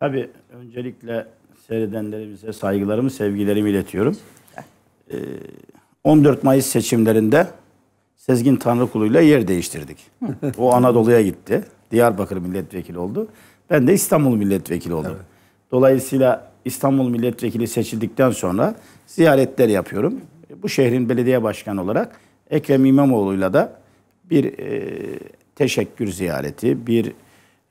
Tabii öncelikle seyredenlerimize saygılarımı, sevgilerimi iletiyorum. Ee, 14 Mayıs seçimlerinde Sezgin Tanrıkulu ile yer değiştirdik. o Anadolu'ya gitti. Diyarbakır milletvekili oldu. Ben de İstanbul milletvekili oldum. Evet. Dolayısıyla İstanbul milletvekili seçildikten sonra ziyaretler yapıyorum. Bu şehrin belediye başkanı olarak Ekrem İmamoğlu'yla da bir e, teşekkür ziyareti, bir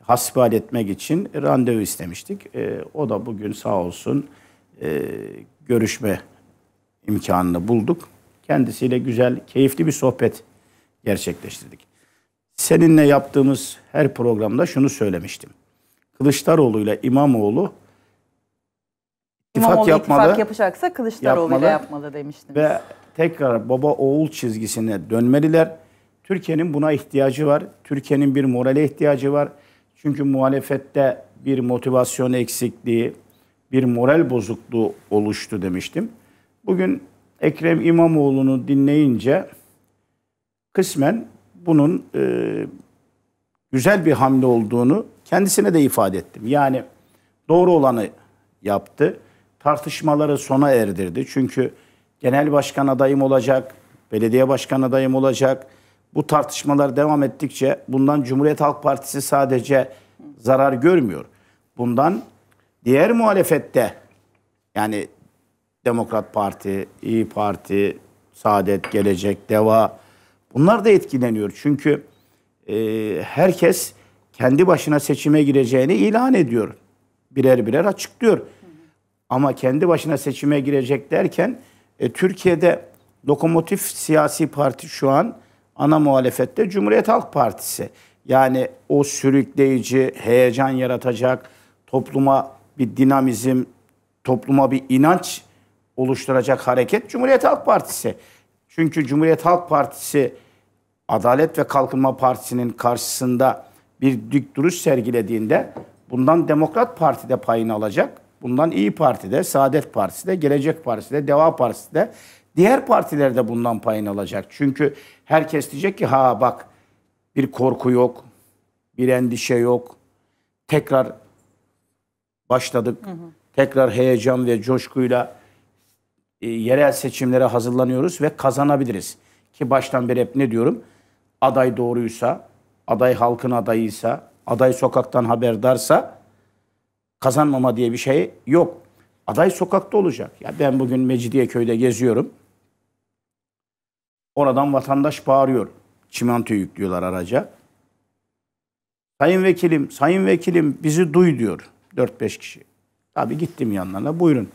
hasbihal etmek için randevu istemiştik. E, o da bugün sağ olsun e, görüşme imkanını bulduk. Kendisiyle güzel, keyifli bir sohbet gerçekleştirdik. Seninle yaptığımız her programda şunu söylemiştim. Kılıçdaroğlu ile İmamoğlu ittifak İmamoğlu yapmalı. ittifak yapacaksa Kılıçdaroğlu ile yapmalı demiştiniz. Ve tekrar baba oğul çizgisine dönmeliler. Türkiye'nin buna ihtiyacı var. Türkiye'nin bir morale ihtiyacı var. Çünkü muhalefette bir motivasyon eksikliği, bir moral bozukluğu oluştu demiştim. Bugün Ekrem İmamoğlu'nu dinleyince kısmen bunun e, güzel bir hamle olduğunu kendisine de ifade ettim. Yani doğru olanı yaptı. Tartışmaları sona erdirdi. Çünkü genel başkan adayım olacak, belediye başkan adayım olacak, bu tartışmalar devam ettikçe bundan Cumhuriyet Halk Partisi sadece zarar görmüyor. Bundan diğer muhalefette yani Demokrat Parti, İyi Parti, Saadet, Gelecek, Deva bunlar da etkileniyor. Çünkü e, herkes kendi başına seçime gireceğini ilan ediyor. Birer birer açıklıyor. Ama kendi başına seçime girecek derken e, Türkiye'de lokomotif siyasi parti şu an ana muhalefette Cumhuriyet Halk Partisi. Yani o sürükleyici, heyecan yaratacak, topluma bir dinamizm, topluma bir inanç oluşturacak hareket Cumhuriyet Halk Partisi. Çünkü Cumhuriyet Halk Partisi Adalet ve Kalkınma Partisi'nin karşısında bir dik duruş sergilediğinde bundan Demokrat Parti de payını alacak. Bundan İyi Parti de, Saadet Partisi de, Gelecek Partisi de, Deva Partisi de Diğer partiler de bundan payını alacak. Çünkü herkes diyecek ki ha bak bir korku yok, bir endişe yok. Tekrar başladık. Hı hı. Tekrar heyecan ve coşkuyla e, yerel seçimlere hazırlanıyoruz ve kazanabiliriz. Ki baştan beri hep ne diyorum? Aday doğruysa, aday halkın adayıysa, aday sokaktan haberdarsa kazanmama diye bir şey yok. Aday sokakta olacak. Ya ben bugün Mecidiyeköy'de geziyorum. Oradan vatandaş bağırıyor. Çimento yüklüyorlar araca. Sayın vekilim, sayın vekilim bizi duy diyor 4-5 kişi. Tabi gittim yanlarına buyurun.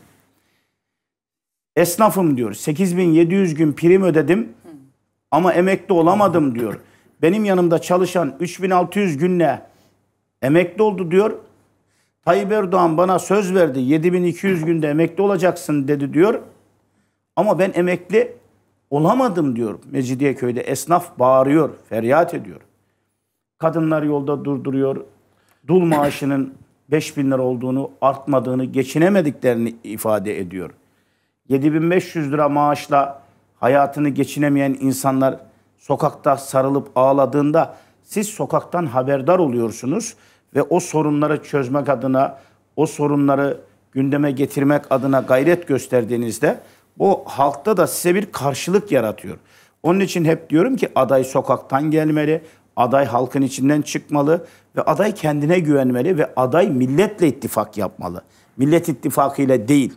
Esnafım diyor 8700 gün prim ödedim ama emekli olamadım diyor. Benim yanımda çalışan 3600 günle emekli oldu diyor. Tayyip Erdoğan bana söz verdi 7200 günde emekli olacaksın dedi diyor. Ama ben emekli Olamadım diyor Mecidiyeköy'de. Esnaf bağırıyor, feryat ediyor. Kadınlar yolda durduruyor. Dul maaşının 5 bin lira olduğunu, artmadığını, geçinemediklerini ifade ediyor. 7500 lira maaşla hayatını geçinemeyen insanlar sokakta sarılıp ağladığında siz sokaktan haberdar oluyorsunuz ve o sorunları çözmek adına, o sorunları gündeme getirmek adına gayret gösterdiğinizde o halkta da size bir karşılık yaratıyor. Onun için hep diyorum ki aday sokaktan gelmeli, aday halkın içinden çıkmalı ve aday kendine güvenmeli ve aday milletle ittifak yapmalı. Millet ittifakıyla değil,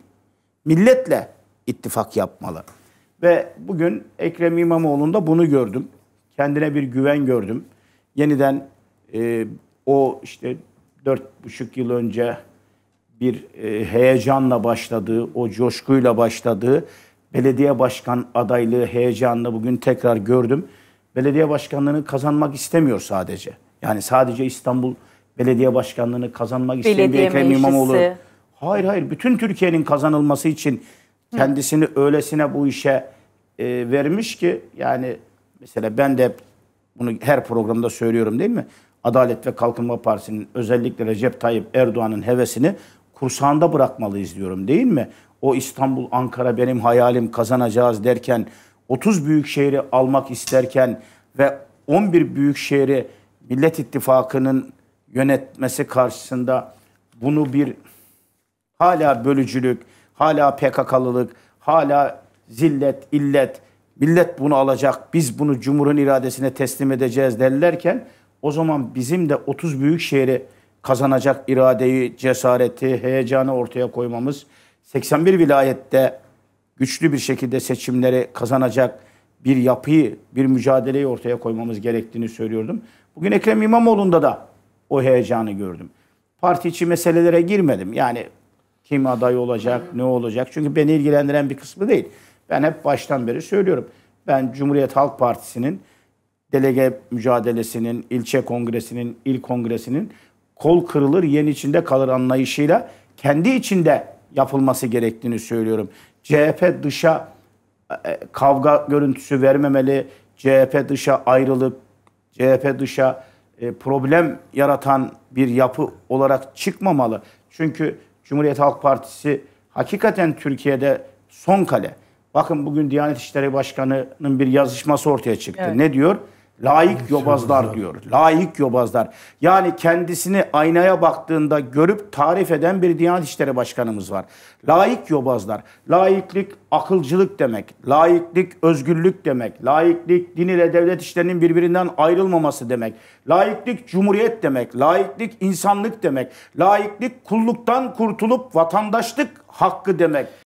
milletle ittifak yapmalı. Ve bugün Ekrem İmamoğlu'nda bunu gördüm. Kendine bir güven gördüm. Yeniden e, o işte dört buçuk yıl önce bir e, heyecanla başladığı, o coşkuyla başladığı belediye başkan adaylığı heyecanını bugün tekrar gördüm. Belediye başkanlığını kazanmak istemiyor sadece. Yani sadece İstanbul belediye başkanlığını kazanmak istemiyor. Belediye Ekrem İmamoğlu. Hayır hayır bütün Türkiye'nin kazanılması için kendisini Hı. öylesine bu işe e, vermiş ki yani mesela ben de bunu her programda söylüyorum değil mi? Adalet ve Kalkınma Partisi'nin özellikle Recep Tayyip Erdoğan'ın hevesini kursağında bırakmalıyız diyorum değil mi? O İstanbul, Ankara benim hayalim kazanacağız derken 30 büyük şehri almak isterken ve 11 büyük şehri Millet İttifakı'nın yönetmesi karşısında bunu bir hala bölücülük, hala PKK'lılık, hala zillet, illet, millet bunu alacak, biz bunu Cumhur'un iradesine teslim edeceğiz derlerken o zaman bizim de 30 büyük şehri kazanacak iradeyi, cesareti, heyecanı ortaya koymamız, 81 vilayette güçlü bir şekilde seçimleri kazanacak bir yapıyı, bir mücadeleyi ortaya koymamız gerektiğini söylüyordum. Bugün Ekrem İmamoğlu'nda da o heyecanı gördüm. Parti içi meselelere girmedim. Yani kim aday olacak, ne olacak? Çünkü beni ilgilendiren bir kısmı değil. Ben hep baştan beri söylüyorum. Ben Cumhuriyet Halk Partisi'nin delege mücadelesinin, ilçe kongresinin, il kongresinin kol kırılır yen içinde kalır anlayışıyla kendi içinde yapılması gerektiğini söylüyorum. CHP dışa e, e, kavga görüntüsü vermemeli. CHP dışa ayrılıp, CHP dışa e, problem yaratan bir yapı olarak çıkmamalı. Çünkü Cumhuriyet Halk Partisi hakikaten Türkiye'de son kale. Bakın bugün Diyanet İşleri Başkanı'nın bir yazışması ortaya çıktı. Evet. Ne diyor? Laik yobazlar diyor. Laik yobazlar. Yani kendisini aynaya baktığında görüp tarif eden bir Diyanet İşleri Başkanımız var. Laik yobazlar. Laiklik akılcılık demek. Laiklik özgürlük demek. Laiklik din ile devlet işlerinin birbirinden ayrılmaması demek. Laiklik cumhuriyet demek. Laiklik insanlık demek. Laiklik kulluktan kurtulup vatandaşlık hakkı demek.